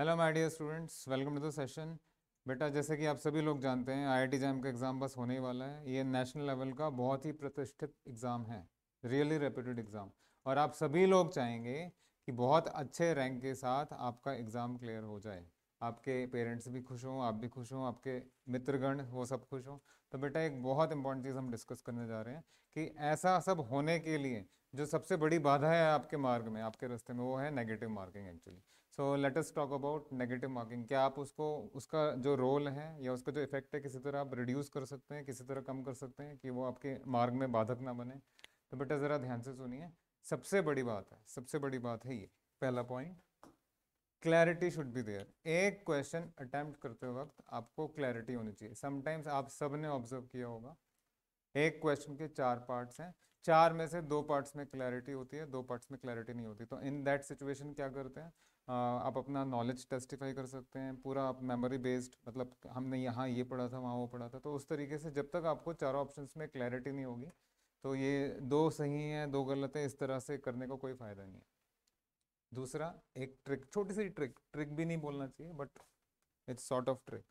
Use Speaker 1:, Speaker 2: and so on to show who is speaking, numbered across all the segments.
Speaker 1: hello my dear students welcome to the session बेटा जैसे कि आप सभी लोग जानते हैं आईआईटी जैम का एग्ज़ाम बस होने ही वाला है ये नेशनल लेवल का बहुत ही प्रतिष्ठित एग्ज़ाम है रियली रेप्यूटेड एग्ज़ाम और आप सभी लोग चाहेंगे कि बहुत अच्छे रैंक के साथ आपका एग्ज़ाम क्लियर हो जाए आपके पेरेंट्स भी खुश हों आप भी खुश हों आपके मित्रगण वो सब खुश हों तो बेटा एक बहुत इंपॉर्टेंट चीज़ हम डिस्कस करने जा रहे हैं कि ऐसा सब होने के लिए जो सबसे बड़ी बाधा है आपके मार्ग में आपके रास्ते में वो है negative marking actually so let us talk about negative marking क्या आप उसको उसका जो रोल है या उसका जो इफेक्ट है किसी तरह आप रिड्यूस कर सकते हैं किसी तरह कम कर सकते हैं कि वो आपके मार्ग में बाधक ना बने तो बेटा ज़रा ध्यान से सुनिए सबसे बड़ी बात है सबसे बड़ी बात है ये पहला point clarity should be there एक क्वेश्चन अटैम्प्ट करते वक्त आपको क्लैरिटी होनी चाहिए समटाइम्स आप सब ने ऑब्जर्व किया होगा एक क्वेश्चन के चार पार्ट्स हैं चार में से दो पार्ट्स में क्लैरिटी होती है दो पार्ट्स में क्लैरिटी नहीं होती तो इन दैट सिचुएशन क्या करते हैं आप अपना नॉलेज टेस्टिफाई कर सकते हैं पूरा आप मेमोरी बेस्ड मतलब हमने यहाँ ये पढ़ा था वहाँ वो पढ़ा था तो उस तरीके से जब तक आपको चारों ऑप्शंस में क्लैरिटी नहीं होगी तो ये दो सही हैं दो गलत हैं इस तरह से करने का कोई फ़ायदा नहीं है दूसरा एक ट्रिक छोटी सी ट्रिक ट्रिक भी नहीं बोलना चाहिए but it's sort of trick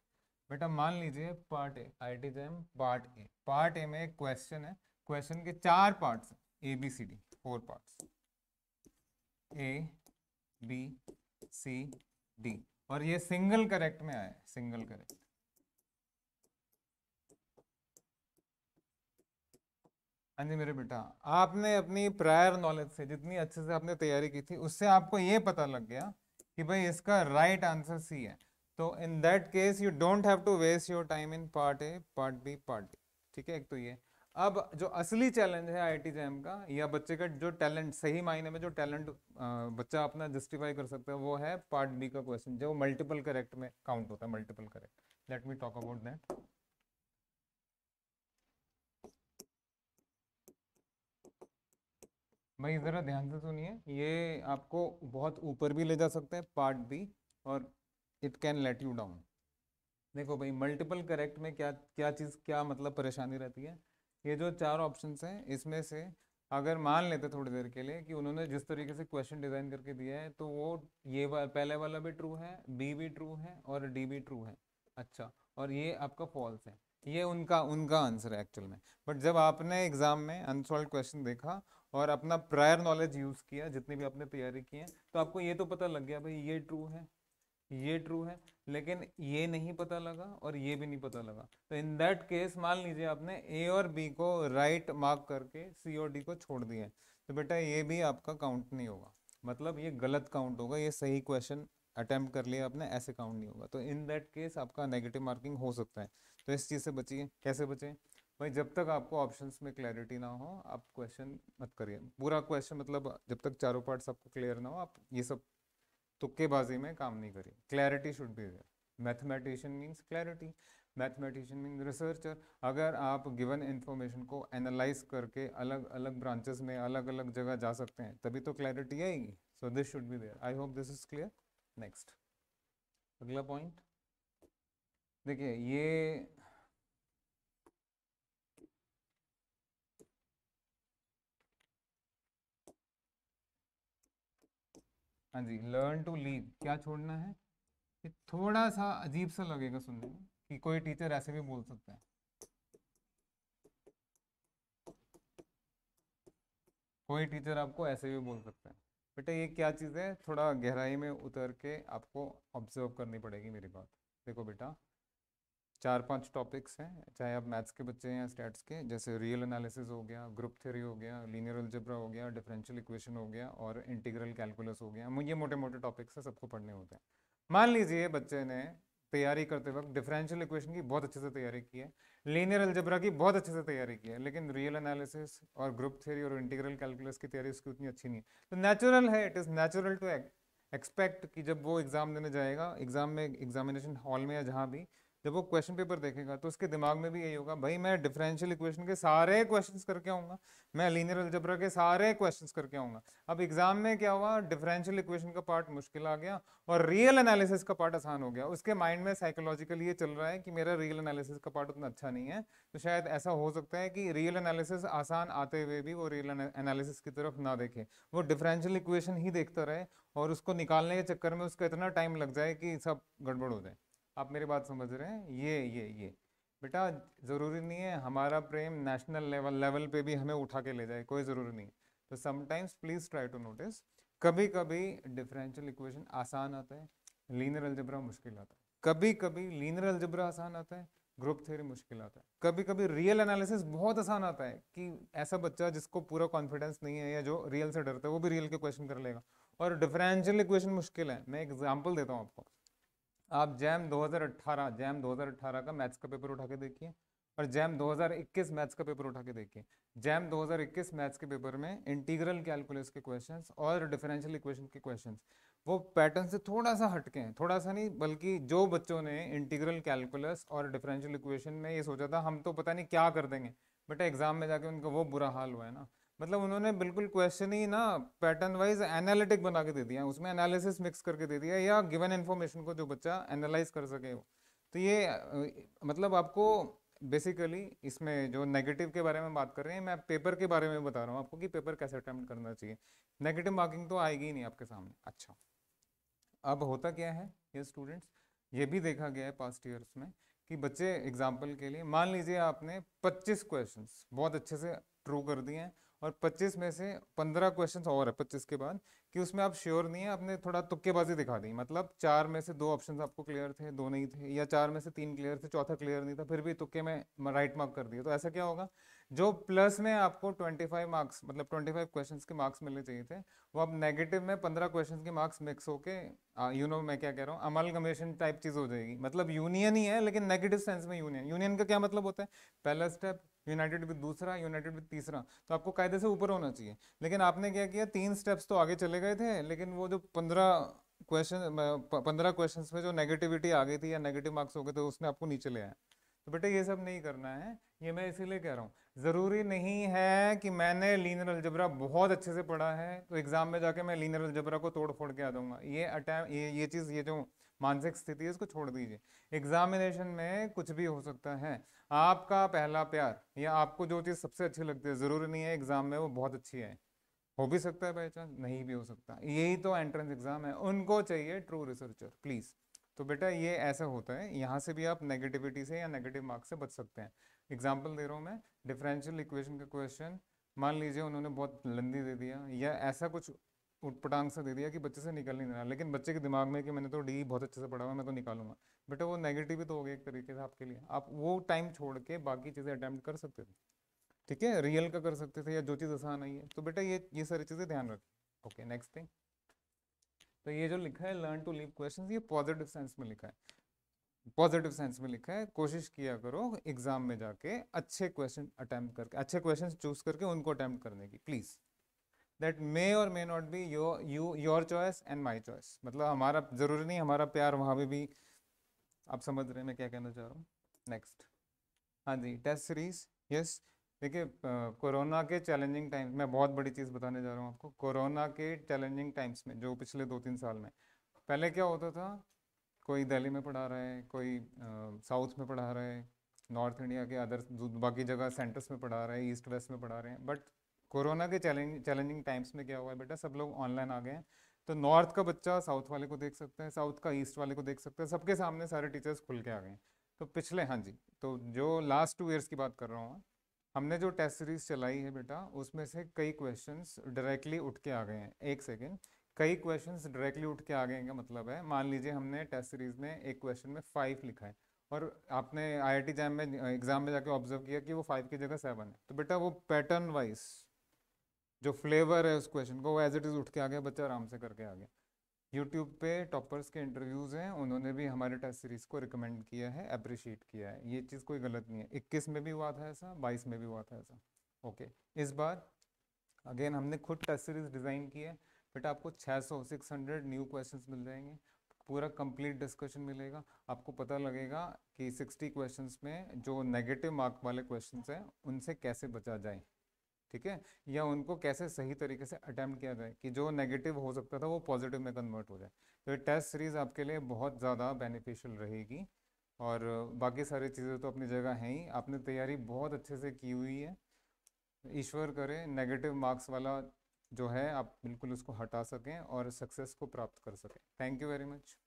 Speaker 1: बेटा मान लीजिए part A I T JAM part A part A में एक क्वेश्चन है क्वेश्चन के चार parts A B C D four parts A B C D और ये सिंगल करेक्ट में आया सिंगल करेक्ट हाँ जी मेरे बेटा आपने अपनी प्रायर नॉलेज से जितनी अच्छे से आपने तैयारी की थी उससे आपको ये पता लग गया कि भाई इसका राइट आंसर सी है तो in that case you don't have to waste your time in part A part B part D ठीक है एक तो ये अब जो असली चैलेंज है आई जैम का या बच्चे का जो टैलेंट सही मायने में जो टैलेंट बच्चा अपना जस्टिफाई कर सकता है वो है पार्ट बी का क्वेश्चन जो मल्टीपल करेक्ट में काउंट होता है multiple correct let me talk about that भाई ज़रा ध्यान से सुनिए ये आपको बहुत ऊपर भी ले जा सकते हैं पार्ट बी और it can let you down देखो भाई मल्टीपल करेक्ट में क्या क्या चीज़ क्या मतलब परेशानी रहती है ये जो चार ऑप्शन हैं इसमें से अगर मान लेते थोड़ी देर के लिए कि उन्होंने जिस तरीके से क्वेश्चन डिजाइन करके दिया है तो वो ये वा, पहले वाला भी ट्रू है बी भी ट्रू है और डी भी ट्रू है अच्छा और ये आपका फॉल्स है ये उनका उनका आंसर है एक्चुअल में बट जब आपने एग्जाम में अनसॉल्व क्वेश्चन देखा और अपना प्रायर नॉलेज यूज़ किया जितनी भी आपने तैयारी की है तो आपको ये तो पता लग गया भाई ये ट्रू है ये ट्रू है लेकिन ये नहीं पता लगा और ये भी नहीं पता लगा तो इन दैट केस मान लीजिए आपने ए और बी को राइट right मार्क करके सी और डी को छोड़ दिया तो बेटा ये भी आपका काउंट नहीं होगा मतलब ये गलत काउंट होगा ये सही क्वेश्चन अटैम्प्ट कर लिया आपने ऐसे काउंट नहीं होगा तो इन दैट केस आपका नेगेटिव मार्किंग हो सकता है तो इस चीज़ से बचिए कैसे बचें भाई जब तक आपको ऑप्शंस में क्लैरिटी ना हो आप क्वेश्चन मत करिए पूरा क्वेश्चन मतलब जब तक चारों पार्ट्स आपको क्लियर ना हो आप ये सब तुक्केबाजी में काम नहीं करें clarity should be there mathematician means clarity mathematician mean researcher अगर आप गिवन इन्फॉर्मेशन को एनालाइज करके अलग अलग ब्रांचेस में अलग अलग जगह जा सकते हैं तभी तो क्लैरिटी आएगी so this should be there I hope this is clear next अगला पॉइंट देखिए ये हाँ जी लर्न टू लीव क्या छोड़ना है ये थोड़ा सा अजीब सा लगेगा सुनने में कि कोई टीचर ऐसे भी बोल सकता है कोई टीचर आपको ऐसे भी बोल सकता है बेटा ये क्या चीज़ है थोड़ा गहराई में उतर के आपको ऑब्जर्व करनी पड़ेगी मेरी बात देखो बेटा चार पांच टॉपिक्स हैं चाहे आप मैथ्स के बच्चे हैं या स्टैट्स के जैसे रियल एनालिसिस हो गया ग्रुप थ्योरी हो गया लीनियर अल्जब्रा हो गया डिफरेंशियल इक्वेशन हो गया और इंटीग्रल कैलकुलस हो गया ये मोटे मोटे टॉपिक्स हैं सबको पढ़ने होते हैं मान लीजिए बच्चे ने तैयारी करते वक्त डिफरेंशियल इक्वेशन की बहुत अच्छे से तैयारी की है लीनियर अल्जब्रा की बहुत अच्छे से तैयारी की है लेकिन रियल एनालिसिस और ग्रुप थ्योरी और इंटीग्रल कैलकुलस की तैयारी उसकी उतनी अच्छी नहीं है तो नेचुरल है it is natural to expect कि जब वो एग्ज़ाम देने जाएगा एग्ज़ाम में एग्जामिनेशन हॉल में या जहाँ भी जब वो क्वेश्चन पेपर देखेगा तो उसके दिमाग में भी यही होगा भाई मैं डिफरेंशियल इक्वेशन के सारे क्वेश्चंस करके आऊँगा मैं लीनियर अलजबरा के सारे क्वेश्चंस करके आऊँगा अब एग्जाम में क्या हुआ डिफरेंशियल इक्वेशन का पार्ट मुश्किल आ गया और रियल एनालिसिस का पार्ट आसान हो गया उसके माइंड में साइकोलॉजिकली ये चल रहा है कि मेरा रियल एनालिसिस का पार्ट उतना अच्छा नहीं है तो शायद ऐसा हो सकता है कि रियल एनालिसिस आसान आते हुए भी वो रियल एनालिसिस की तरफ ना देखे वो डिफरेंशियल इक्वेशन ही देखता रहे और उसको निकालने के चक्कर में उसका इतना टाइम लग जाए कि सब गड़बड़ हो जाए आप मेरी बात समझ रहे हैं ये ये ये बेटा ज़रूरी नहीं है हमारा प्रेम नेशनल लेवल लेवल पे भी हमें उठा के ले जाए कोई ज़रूरी नहीं तो sometimes please try to notice कभी कभी डिफरेंशियल इक्वेशन आसान आता है लीनर अलजबरा मुश्किल आता है कभी कभी लीनर अलजबरा आसान आता है ग्रुप थ्योरी मुश्किल आता है कभी कभी रियल एनालिसिस बहुत आसान आता है कि ऐसा बच्चा जिसको पूरा कॉन्फिडेंस नहीं है या जो रियल से डरता है वो भी रियल के क्वेश्चन कर लेगा और डिफरेंशियल इक्वेशन मुश्किल है मैं एग्जाम्पल देता हूँ आपको आप जैम 2018 जैम 2018 का मैथ्स का पेपर उठा के देखिए और जैम 2021 मैथ्स का पेपर उठा के देखिए जैम 2021 मैथ्स के पेपर में इंटीग्रल कैलकुलस के क्वेश्चंस और डिफरेंशियल इक्वेशन के क्वेश्चंस वो पैटर्न से थोड़ा सा हटके हैं थोड़ा सा नहीं बल्कि जो बच्चों ने इंटीग्रल कैलकुलस और डिफरेंशियल इक्वेशन में ये सोचा था हम तो पता नहीं क्या कर देंगे बट एग्जाम में जाके उनका वो बुरा हाल हुआ है ना मतलब उन्होंने बिल्कुल क्वेश्चन ही ना पैटर्न वाइज एनालिटिक बना के दे दिया उसमें एनालिसिस मिक्स करके दे दिया या गिवन इन्फॉर्मेशन को जो बच्चा एनालाइज कर सके वो तो ये मतलब आपको बेसिकली इसमें जो नेगेटिव के बारे में बात कर रहे हैं मैं पेपर के बारे में बता रहा हूँ आपको कि पेपर कैसे अटैम्प्ट करना चाहिए नेगेटिव मार्किंग तो आएगी ही नहीं आपके सामने अच्छा अब होता क्या है ये स्टूडेंट्स ये भी देखा गया है पास्ट ईयर्स में कि बच्चे एग्जाम्पल के लिए मान लीजिए आपने पच्चीस क्वेश्चन बहुत अच्छे से ट्रू कर दिए हैं और 25 में से 15 क्वेश्चन और है 25 के बाद कि उसमें आप श्योर नहीं है आपने थोड़ा तुक्केबाजी दिखा दी मतलब चार में से दो ऑप्शन आपको क्लियर थे दो नहीं थे या चार में से तीन क्लियर थे चौथा क्लियर नहीं था फिर भी तुक्के में राइट मार्क कर दिया तो ऐसा क्या होगा जो प्लस में आपको 25 मार्क्स मतलब 25 क्वेश्चंस के मार्क्स मिलने चाहिए थे वो अब नेगेटिव में 15 क्वेश्चंस के मार्क्स मिक्स होके यू नो मैं क्या कह रहा हूँ अमल कमीशन टाइप चीज़ हो जाएगी मतलब यूनियन ही है लेकिन नेगेटिव सेंस में यूनियन यूनियन का क्या मतलब होता है पहला स्टेप यूनाइटेड विद दूसरा यूनाइटेड विद तीसरा तो आपको कायदे से ऊपर होना चाहिए लेकिन आपने क्या किया तीन स्टेप्स तो आगे चले गए थे लेकिन वो जो पंद्रह क्वेश्चन पंद्रह क्वेश्चन में जो नेगेटिविटी आ गई थी या नेगेटिव मार्क्स हो गए थे उसने आपको नीचे ले आया तो बेटा ये सब नहीं करना है ये मैं इसीलिए कह रहा हूँ ज़रूरी नहीं है कि मैंने लीनर अलजबरा बहुत अच्छे से पढ़ा है तो एग्ज़ाम में जाके मैं लीनर अलजबरा को तोड़ फोड़ के आ दूंगा ये अटैम ये ये चीज़ ये जो मानसिक स्थिति है इसको छोड़ दीजिए एग्ज़ामिनेशन में कुछ भी हो सकता है आपका पहला प्यार या आपको जो चीज़ सबसे अच्छी लगती है ज़रूरी नहीं है एग्ज़ाम में वो बहुत अच्छी है हो भी सकता है बाई चांस नहीं भी हो सकता यही तो एंट्रेंस एग्ज़ाम है उनको चाहिए ट्रू रिसर्चर प्लीज़ तो बेटा ये ऐसा होता है यहाँ से भी आप नेगेटिविटी से या नेगेटिव मार्क्स से बच सकते हैं एग्जाम्पल दे रहा हूँ मैं डिफरेंशियल इक्वेशन का क्वेश्चन मान लीजिए उन्होंने बहुत लंदी दे दिया या ऐसा कुछ उटपटांग सा दे दिया कि बच्चे से निकल नहीं देना लेकिन बच्चे के दिमाग में कि मैंने तो डी बहुत अच्छे से पढ़ा हुआ मैं तो निकालूंगा बेटा वो नेगेटिव ही तो हो गया एक तरीके से आपके लिए आप वो टाइम छोड़ के बाकी चीज़ें अटैम्प्ट कर सकते थे ठीक है रियल का कर सकते थे या जो चीज़ आसान आई है तो बेटा ये ये सारी चीज़ें ध्यान रखें ओके नेक्स्ट थिंग तो ये जो लिखा है लर्न टू लीव क्वेश्चन ये पॉजिटिव सेंस में लिखा है पॉजिटिव सेंस में लिखा है कोशिश किया करो एग्जाम में जाके अच्छे क्वेश्चन अटैम्प्ट करके अच्छे क्वेश्चन चूज करके उनको अटैम्प्ट करने की प्लीज़ दैट मे और may not be your you your choice and my choice मतलब हमारा ज़रूरी नहीं हमारा प्यार वहाँ भी, भी आप समझ रहे हैं मैं क्या कहना चाह रहा हूँ नेक्स्ट हाँ जी टेस्ट सीरीज यस देखिए कोरोना के चैलेंजिंग टाइम मैं बहुत बड़ी चीज़ बताने जा रहा हूँ आपको कोरोना के चैलेंजिंग टाइम्स में जो पिछले दो तीन साल में पहले क्या होता था कोई दिल्ली में पढ़ा रहा है कोई साउथ में पढ़ा रहा है नॉर्थ इंडिया के अदर बाकी जगह सेंटर्स में पढ़ा रहे हैं ईस्ट वेस्ट में पढ़ा रहे हैं बट कोरोना के चैलेंज चैलेंजिंग टाइम्स में क्या हुआ है बेटा सब लोग ऑनलाइन आ गए हैं तो नॉर्थ का बच्चा साउथ वाले को देख सकता है साउथ का ईस्ट वाले को देख सकता है सबके सामने सारे टीचर्स खुल के आ गए तो पिछले हाँ जी तो जो लास्ट टू ईयर्स की बात कर रहा हूँ हमने जो टेस्ट सीरीज चलाई है बेटा उसमें से कई क्वेश्चंस डायरेक्टली उठ के आ गए हैं एक सेकेंड कई क्वेश्चंस डायरेक्टली उठ के आ गए का मतलब है मान लीजिए हमने टेस्ट सीरीज में एक क्वेश्चन में फाइव लिखा है और आपने आईआईटी जैम में एग्जाम में जाके ऑब्जर्व किया कि वो फाइव की जगह सेवन है तो बेटा वो पैटर्न वाइज जो फ्लेवर है उस क्वेश्चन को वो एज इट इज़ उठ के आ गया बच्चा आराम से करके आ गया यूट्यूब पे टॉपर्स के इंटरव्यूज़ हैं उन्होंने भी हमारे टेस्ट सीरीज़ को रिकमेंड किया है अप्रिशिएट किया है ये चीज़ कोई गलत नहीं है इक्कीस में भी हुआ था ऐसा बाईस में भी हुआ था ऐसा ओके इस बार अगेन हमने खुद टेस्ट सीरीज़ डिज़ाइन की है बट आपको सिक्स हंड्रेड न्यू क्वेश्चन मिल जाएंगे पूरा कंप्लीट डिस्कशन मिलेगा आपको पता लगेगा कि 60 क्वेश्चंस में जो नेगेटिव मार्क वाले क्वेश्चंस हैं उनसे कैसे बचा जाए ठीक है या उनको कैसे सही तरीके से अटैम्प्ट किया जाए कि जो नेगेटिव हो सकता था वो पॉजिटिव में कन्वर्ट हो जाए तो ये टेस्ट सीरीज़ आपके लिए बहुत ज़्यादा बेनिफिशियल रहेगी और बाकी सारी चीज़ें तो अपनी जगह हैं ही आपने तैयारी बहुत अच्छे से की हुई है ईश्वर करें नेगेटिव मार्क्स वाला जो है आप बिल्कुल उसको हटा सकें और सक्सेस को प्राप्त कर सकें थैंक यू वेरी मच